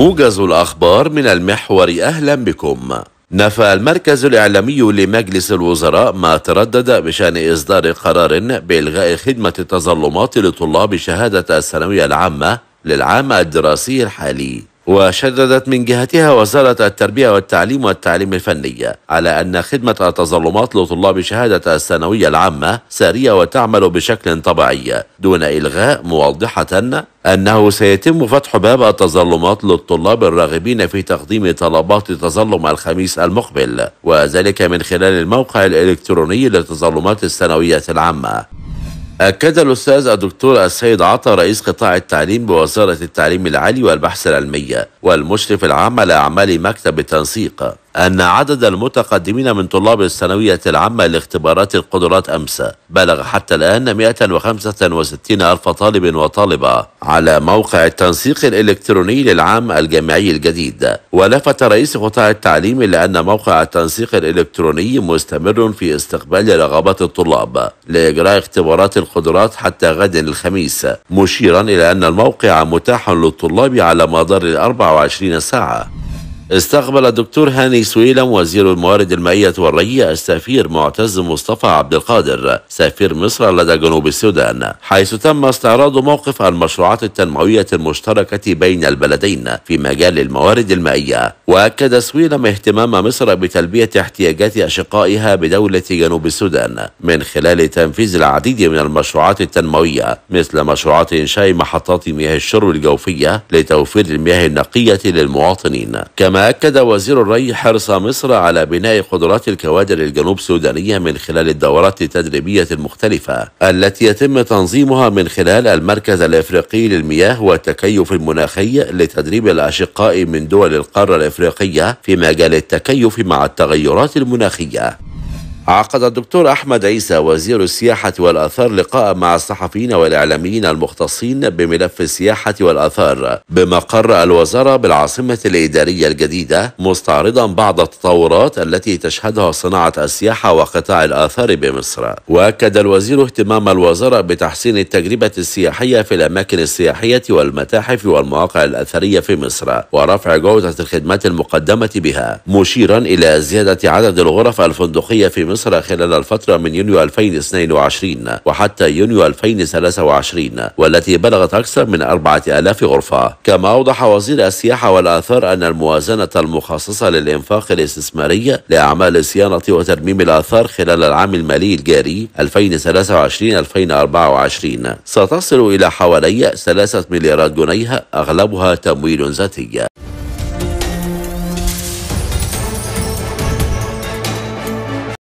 موجز الأخبار من المحور أهلا بكم نفى المركز الإعلامي لمجلس الوزراء ما تردد بشأن إصدار قرار بإلغاء خدمة التظلمات لطلاب شهادة الثانوية العامة للعام الدراسي الحالي وشددت من جهتها وزارة التربية والتعليم والتعليم الفني على أن خدمة التظلمات لطلاب شهادة الثانوية العامة سارية وتعمل بشكل طبيعي دون إلغاء موضحة أنه سيتم فتح باب التظلمات للطلاب الراغبين في تقديم طلبات تظلم الخميس المقبل وذلك من خلال الموقع الإلكتروني لتظلمات الثانوية العامة أكد الأستاذ الدكتور السيد عطا رئيس قطاع التعليم بوزارة التعليم العالي والبحث العلمي والمشرف العام على أعمال مكتب التنسيق أن عدد المتقدمين من طلاب الثانوية العامة لاختبارات القدرات أمس بلغ حتى الآن 165 ألف طالب وطالبة على موقع التنسيق الإلكتروني للعام الجامعي الجديد ولفت رئيس قطاع التعليم إلى أن موقع التنسيق الإلكتروني مستمر في استقبال رغبات الطلاب لإجراء اختبارات القدرات حتى غد الخميس مشيرا إلى أن الموقع متاح للطلاب على مدار ال 24 ساعة استقبل الدكتور هاني سويلم وزير الموارد المائية والري السفير معتز مصطفى عبد القادر سفير مصر لدى جنوب السودان حيث تم استعراض موقف المشروعات التنموية المشتركة بين البلدين في مجال الموارد المائية وأكد سويلم اهتمام مصر بتلبية احتياجات أشقائها بدولة جنوب السودان من خلال تنفيذ العديد من المشروعات التنموية مثل مشروعات إنشاء محطات مياه الشرب الجوفية لتوفير المياه النقية للمواطنين كما أكد وزير الري حرص مصر على بناء قدرات الكوادر الجنوب السودانية من خلال الدورات التدريبية المختلفة التي يتم تنظيمها من خلال المركز الإفريقي للمياه والتكيف المناخي لتدريب الأشقاء من دول القارة الإفريقية في مجال التكيف مع التغيرات المناخية عقد الدكتور أحمد عيسى وزير السياحة والآثار لقاء مع الصحفيين والإعلاميين المختصين بملف السياحة والآثار بمقر الوزارة بالعاصمة الإدارية الجديدة مستعرضا بعض التطورات التي تشهدها صناعة السياحة وقطاع الآثار بمصر وأكد الوزير اهتمام الوزارة بتحسين التجربة السياحية في الأماكن السياحية والمتاحف والمواقع الأثرية في مصر ورفع جودة الخدمات المقدمة بها مشيرا إلى زيادة عدد الغرف الفندقية في مصر خلال الفترة من يونيو 2022 وحتى يونيو 2023 والتي بلغت أكثر من 4000 غرفة كما أوضح وزير السياحة والآثار أن الموازنة المخصصة للإنفاق الاستثماري لأعمال صيانة وترميم الآثار خلال العام المالي الجاري 2023-2024 ستصل إلى حوالي 3 مليارات جنيه أغلبها تمويل ذاتي